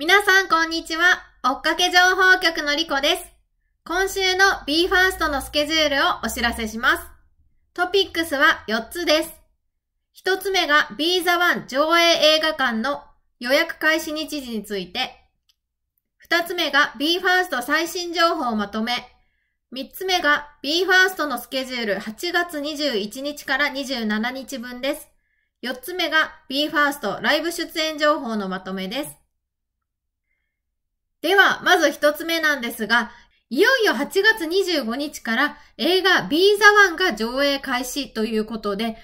皆さんこんにちは。追っかけ情報局のリコです。今週の BE:FIRST のスケジュールをお知らせします。トピックスは4つです。1つ目が Be the o 上映映画館の予約開始日時について。2つ目が BE:FIRST 最新情報をまとめ。3つ目が BE:FIRST のスケジュール8月21日から27日分です。4つ目が BE:FIRST ライブ出演情報のまとめです。では、まず一つ目なんですが、いよいよ8月25日から映画 Be the One が上映開始ということで、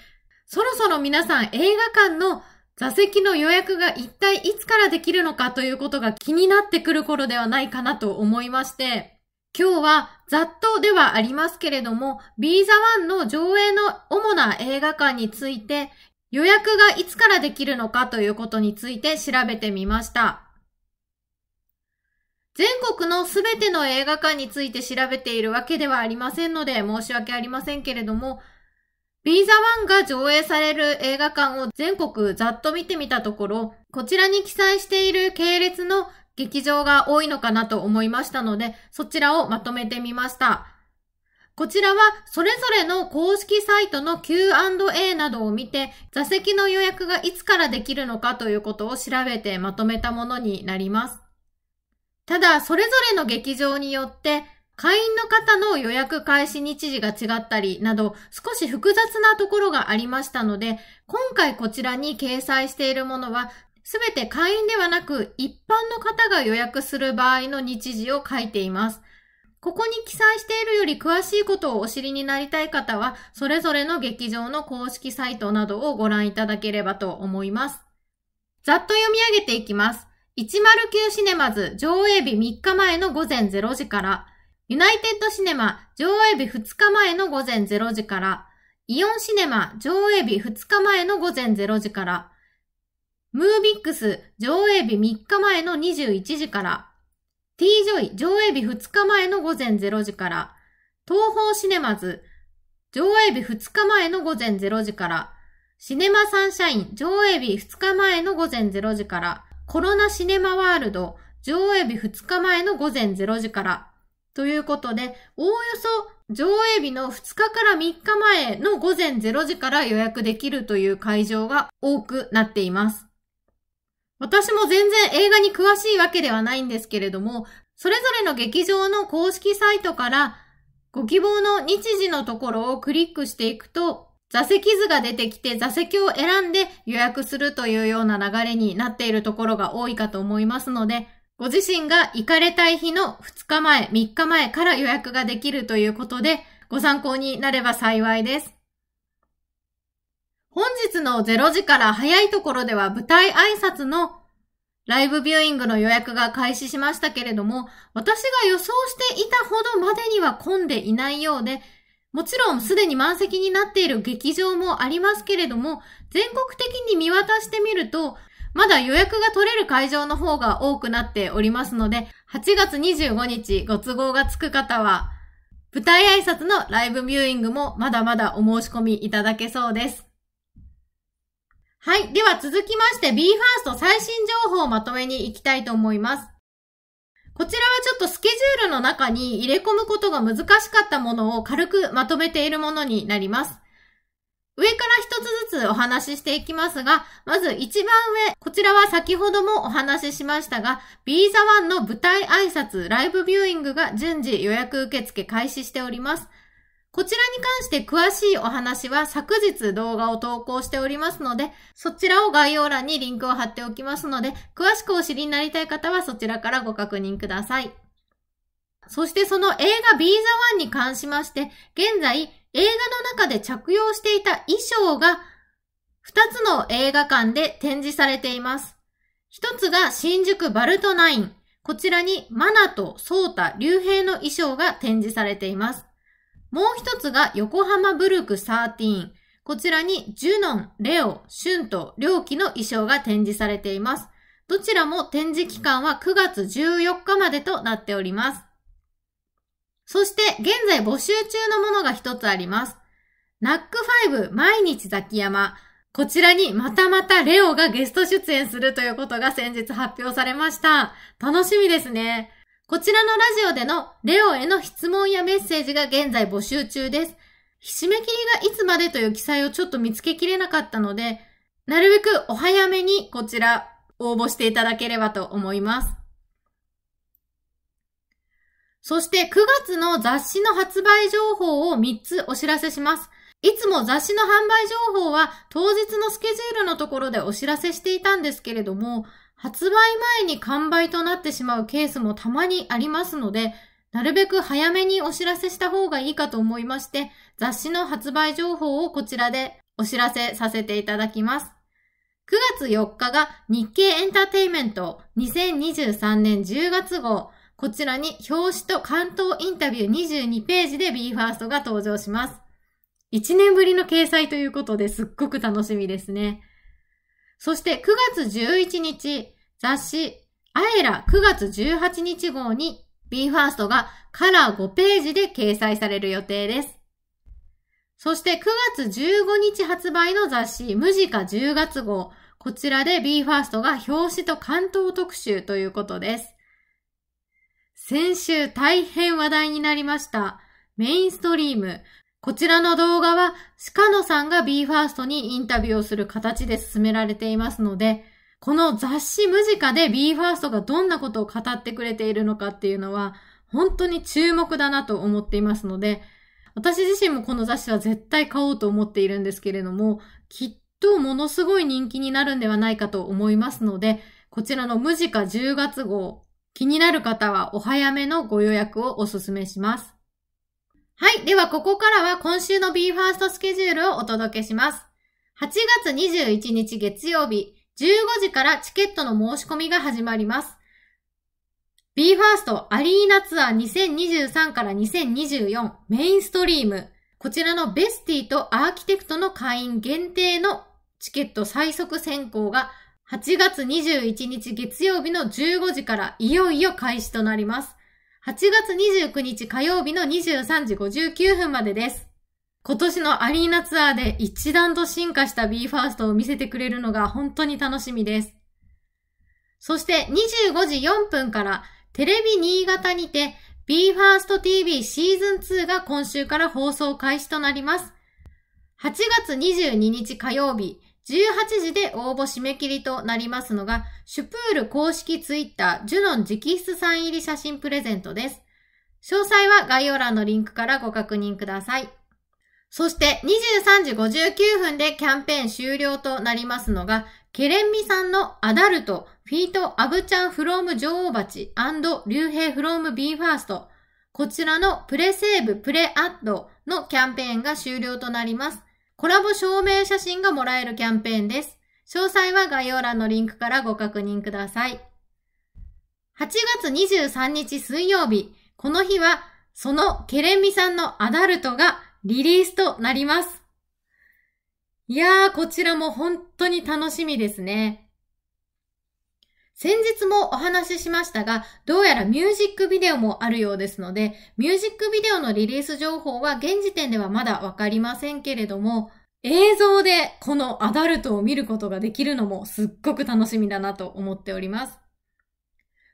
そろそろ皆さん映画館の座席の予約が一体いつからできるのかということが気になってくる頃ではないかなと思いまして、今日はざっとではありますけれども、Be the One の上映の主な映画館について予約がいつからできるのかということについて調べてみました。全国のすべての映画館について調べているわけではありませんので申し訳ありませんけれども、ビーザワンが上映される映画館を全国ざっと見てみたところ、こちらに記載している系列の劇場が多いのかなと思いましたので、そちらをまとめてみました。こちらはそれぞれの公式サイトの Q&A などを見て、座席の予約がいつからできるのかということを調べてまとめたものになります。ただ、それぞれの劇場によって、会員の方の予約開始日時が違ったりなど少し複雑なところがありましたので、今回こちらに掲載しているものはすべて会員ではなく一般の方が予約する場合の日時を書いています。ここに記載しているより詳しいことをお知りになりたい方は、それぞれの劇場の公式サイトなどをご覧いただければと思います。ざっと読み上げていきます。109シネマズ上映日3日前の午前0時から、ユナイテッドシネマ上映日2日前の午前0時から、イオンシネマ上映日2日前の午前0時から、ムービックス上映日3日前の21時から、T ジョイ上映日2日前の午前0時から、東方シネマズ上映日2日前の午前0時から、シネマサンシャイン上映日2日前の午前0時から、コロナシネマワールド上映日2日前の午前0時からということで、おおよそ上映日の2日から3日前の午前0時から予約できるという会場が多くなっています。私も全然映画に詳しいわけではないんですけれども、それぞれの劇場の公式サイトからご希望の日時のところをクリックしていくと、座席図が出てきて座席を選んで予約するというような流れになっているところが多いかと思いますので、ご自身が行かれたい日の2日前、3日前から予約ができるということで、ご参考になれば幸いです。本日の0時から早いところでは舞台挨拶のライブビューイングの予約が開始しましたけれども、私が予想していたほどまでには混んでいないようで、もちろんすでに満席になっている劇場もありますけれども、全国的に見渡してみると、まだ予約が取れる会場の方が多くなっておりますので、8月25日ご都合がつく方は、舞台挨拶のライブビューイングもまだまだお申し込みいただけそうです。はい。では続きまして BE:FIRST 最新情報をまとめに行きたいと思います。こちらはちょっとスケジュールの中に入れ込むことが難しかったものを軽くまとめているものになります。上から一つずつお話ししていきますが、まず一番上、こちらは先ほどもお話ししましたが、ビーザワンの舞台挨拶、ライブビューイングが順次予約受付開始しております。こちらに関して詳しいお話は昨日動画を投稿しておりますので、そちらを概要欄にリンクを貼っておきますので、詳しくお知りになりたい方はそちらからご確認ください。そしてその映画 Be the One に関しまして、現在映画の中で着用していた衣装が2つの映画館で展示されています。1つが新宿バルトナイン。こちらにマナとソータ、竜兵の衣装が展示されています。もう一つが横浜ブルク13。こちらにジュノン、レオ、シュンと両機の衣装が展示されています。どちらも展示期間は9月14日までとなっております。そして現在募集中のものが一つあります。ナック5毎日ザキヤマ。こちらにまたまたレオがゲスト出演するということが先日発表されました。楽しみですね。こちらのラジオでのレオへの質問やメッセージが現在募集中です。締め切りがいつまでという記載をちょっと見つけきれなかったので、なるべくお早めにこちら応募していただければと思います。そして9月の雑誌の発売情報を3つお知らせします。いつも雑誌の販売情報は当日のスケジュールのところでお知らせしていたんですけれども、発売前に完売となってしまうケースもたまにありますので、なるべく早めにお知らせした方がいいかと思いまして、雑誌の発売情報をこちらでお知らせさせていただきます。9月4日が日経エンターテイメント2023年10月号。こちらに表紙と関東インタビュー22ページで BE:FIRST が登場します。1年ぶりの掲載ということですっごく楽しみですね。そして9月11日、雑誌、あえら9月18日号に BE:FIRST がカラー5ページで掲載される予定です。そして9月15日発売の雑誌、ムジカ10月号。こちらで BE:FIRST が表紙と関東特集ということです。先週大変話題になりました。メインストリーム。こちらの動画は、鹿野さんが BE:FIRST にインタビューをする形で進められていますので、この雑誌ムジカで BE:FIRST がどんなことを語ってくれているのかっていうのは、本当に注目だなと思っていますので、私自身もこの雑誌は絶対買おうと思っているんですけれども、きっとものすごい人気になるんではないかと思いますので、こちらのムジカ10月号、気になる方はお早めのご予約をお勧めします。はい。では、ここからは今週の BE:FIRST スケジュールをお届けします。8月21日月曜日、15時からチケットの申し込みが始まります。BE:FIRST アリーナツアー2023から2024メインストリーム。こちらのベスティとアーキテクトの会員限定のチケット最速選考が8月21日月曜日の15時からいよいよ開始となります。8月29日火曜日の23時59分までです。今年のアリーナツアーで一段と進化した BE:FIRST を見せてくれるのが本当に楽しみです。そして25時4分からテレビ新潟にて BE:FIRSTTV シーズン2が今週から放送開始となります。8月22日火曜日、18時で応募締め切りとなりますのが、シュプール公式ツイッター、ジュノン直筆サイン入り写真プレゼントです。詳細は概要欄のリンクからご確認ください。そして23時59分でキャンペーン終了となりますのが、ケレンミさんのアダルト、フィート・アブちゃん・フローム・女王蜂竜兵フローム・ビー・ファースト。こちらのプレセーブ・プレアッドのキャンペーンが終了となります。コラボ証明写真がもらえるキャンペーンです。詳細は概要欄のリンクからご確認ください。8月23日水曜日、この日は、そのケレンミさんのアダルトがリリースとなります。いやー、こちらも本当に楽しみですね。先日もお話ししましたが、どうやらミュージックビデオもあるようですので、ミュージックビデオのリリース情報は現時点ではまだわかりませんけれども、映像でこのアダルトを見ることができるのもすっごく楽しみだなと思っております。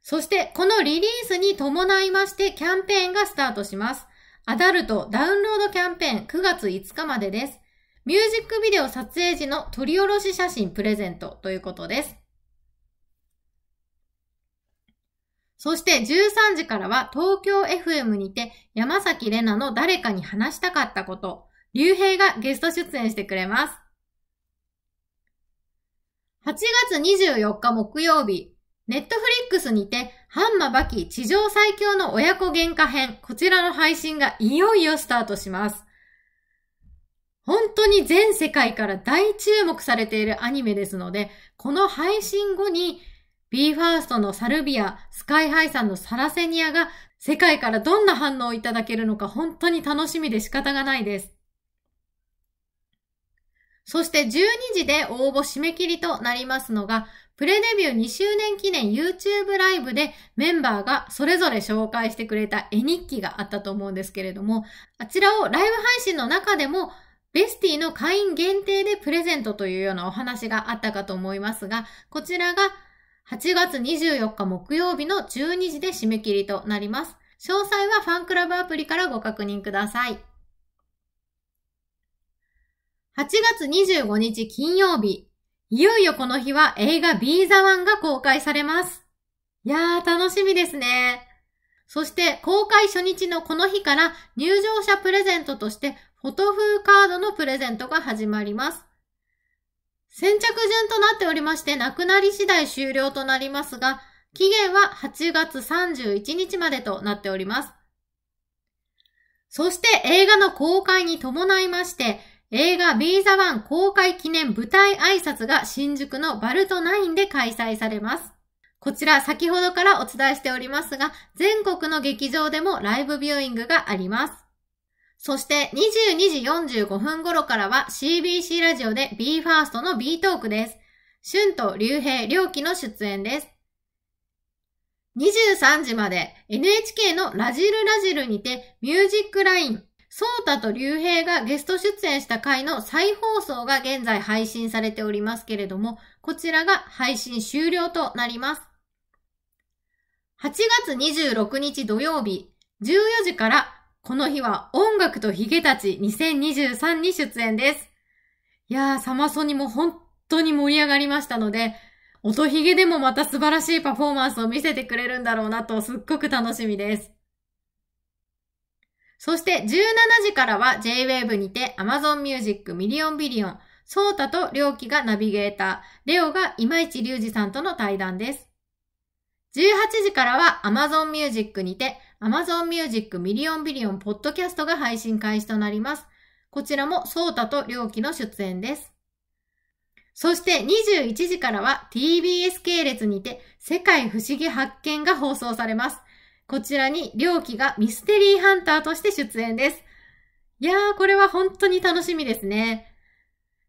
そして、このリリースに伴いましてキャンペーンがスタートします。アダルトダウンロードキャンペーン9月5日までです。ミュージックビデオ撮影時の撮り下ろし写真プレゼントということです。そして13時からは東京 FM にて山崎玲奈の誰かに話したかったこと、竜兵がゲスト出演してくれます。8月24日木曜日、ネットフリックスにてハンマバキ地上最強の親子喧嘩編、こちらの配信がいよいよスタートします。本当に全世界から大注目されているアニメですので、この配信後に BE:FIRST のサルビア、スカイハイさんのサラセニアが世界からどんな反応をいただけるのか本当に楽しみで仕方がないです。そして12時で応募締め切りとなりますのが、プレデビュー2周年記念 YouTube ライブでメンバーがそれぞれ紹介してくれた絵日記があったと思うんですけれども、あちらをライブ配信の中でもベスティの会員限定でプレゼントというようなお話があったかと思いますが、こちらが8月24日木曜日の12時で締め切りとなります。詳細はファンクラブアプリからご確認ください。8月25日金曜日、いよいよこの日は映画 B ザワンが公開されます。いやー、楽しみですね。そして公開初日のこの日から入場者プレゼントとしてフォト風カードのプレゼントが始まります。先着順となっておりまして、なくなり次第終了となりますが、期限は8月31日までとなっております。そして映画の公開に伴いまして、映画ビーザワン公開記念舞台挨拶が新宿のバルトナインで開催されます。こちら先ほどからお伝えしておりますが、全国の劇場でもライブビューイングがあります。そして22時45分頃からは CBC ラジオで BE:FIRST の B トークです。春と竜兵、良輝の出演です。23時まで NHK のラジルラジルにてミュージックラインソータと竜兵がゲスト出演した回の再放送が現在配信されておりますけれども、こちらが配信終了となります。8月26日土曜日、14時から、この日は音楽とヒゲたち2023に出演です。いやー、サマソニも本当に盛り上がりましたので、音ヒゲでもまた素晴らしいパフォーマンスを見せてくれるんだろうなとすっごく楽しみです。そして17時からは JWAVE にて Amazon Music ミリオンビリオン、ソータとリョウキがナビゲーター、レオが今市隆二さんとの対談です。18時からは Amazon Music にて Amazon Music ミリオンビリオンポッドキャストが配信開始となります。こちらもソータとリョウキの出演です。そして21時からは TBS 系列にて世界不思議発見が放送されます。こちらに、りょうきがミステリーハンターとして出演です。いやー、これは本当に楽しみですね。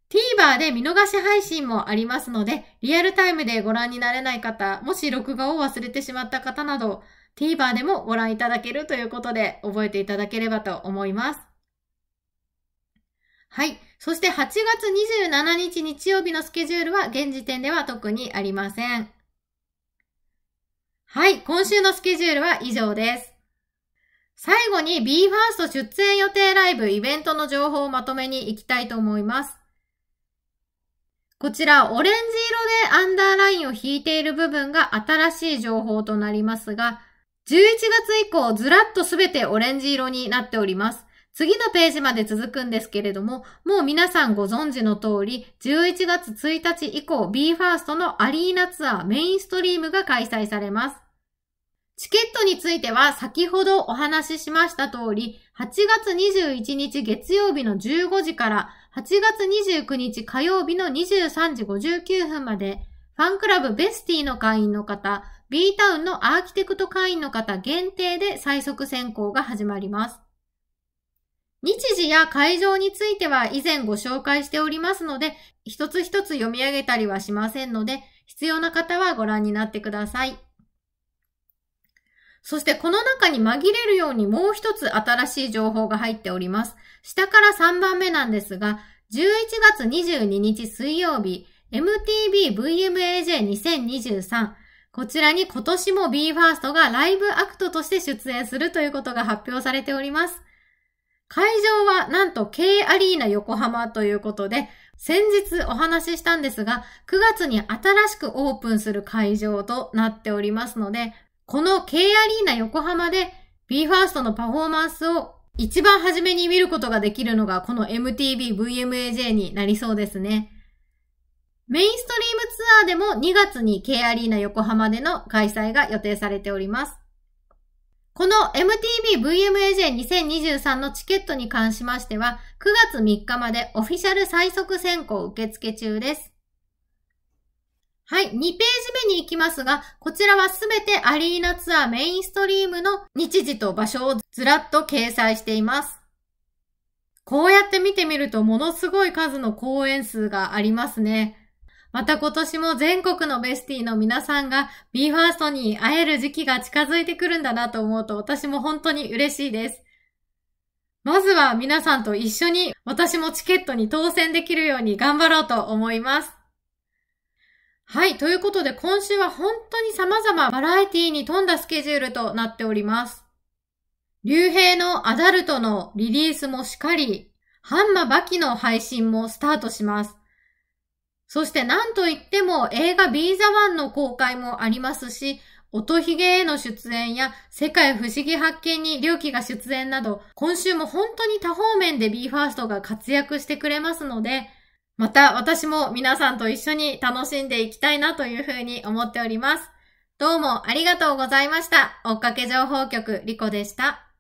TVer で見逃し配信もありますので、リアルタイムでご覧になれない方、もし録画を忘れてしまった方など、TVer でもご覧いただけるということで、覚えていただければと思います。はい。そして8月27日日曜日のスケジュールは現時点では特にありません。はい、今週のスケジュールは以上です。最後に BE:FIRST 出演予定ライブイベントの情報をまとめに行きたいと思います。こちら、オレンジ色でアンダーラインを引いている部分が新しい情報となりますが、11月以降ずらっとすべてオレンジ色になっております。次のページまで続くんですけれども、もう皆さんご存知の通り、11月1日以降 BE:FIRST のアリーナツアーメインストリームが開催されます。チケットについては先ほどお話ししました通り、8月21日月曜日の15時から8月29日火曜日の23時59分まで、ファンクラブベスティの会員の方、B タウンのアーキテクト会員の方限定で最速選考が始まります。日時や会場については以前ご紹介しておりますので、一つ一つ読み上げたりはしませんので、必要な方はご覧になってください。そしてこの中に紛れるようにもう一つ新しい情報が入っております。下から3番目なんですが、11月22日水曜日、MTVVMAJ2023。こちらに今年も BE:FIRST がライブアクトとして出演するということが発表されております。会場はなんと K アリーナ横浜ということで、先日お話ししたんですが、9月に新しくオープンする会場となっておりますので、この K アリーナ横浜で BE:FIRST のパフォーマンスを一番初めに見ることができるのがこの MTVVMAJ になりそうですね。メインストリームツアーでも2月に K アリーナ横浜での開催が予定されております。この MTVVMAJ2023 のチケットに関しましては、9月3日までオフィシャル最速選考受付中です。はい、2ページ目に行きますが、こちらはすべてアリーナツアーメインストリームの日時と場所をずらっと掲載しています。こうやって見てみるとものすごい数の公演数がありますね。また今年も全国のベスティの皆さんが BE:FIRST に会える時期が近づいてくるんだなと思うと私も本当に嬉しいです。まずは皆さんと一緒に私もチケットに当選できるように頑張ろうと思います。はい。ということで、今週は本当に様々バラエティに富んだスケジュールとなっております。竜兵のアダルトのリリースもしかり、ハンマバキの配信もスタートします。そしてなんといっても映画ビーザワンの公開もありますし、音ひげへの出演や世界不思議発見に龍騎が出演など、今週も本当に多方面で BE:FIRST が活躍してくれますので、また私も皆さんと一緒に楽しんでいきたいなというふうに思っております。どうもありがとうございました。追っかけ情報局リコでした。